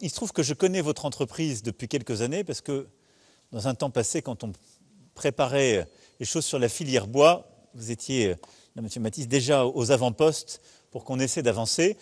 il se trouve que je connais votre entreprise depuis quelques années parce que dans un temps passé, quand on préparait les choses sur la filière bois, vous étiez, euh, M. Matisse, déjà aux avant-postes pour qu'on essaie d'avancer.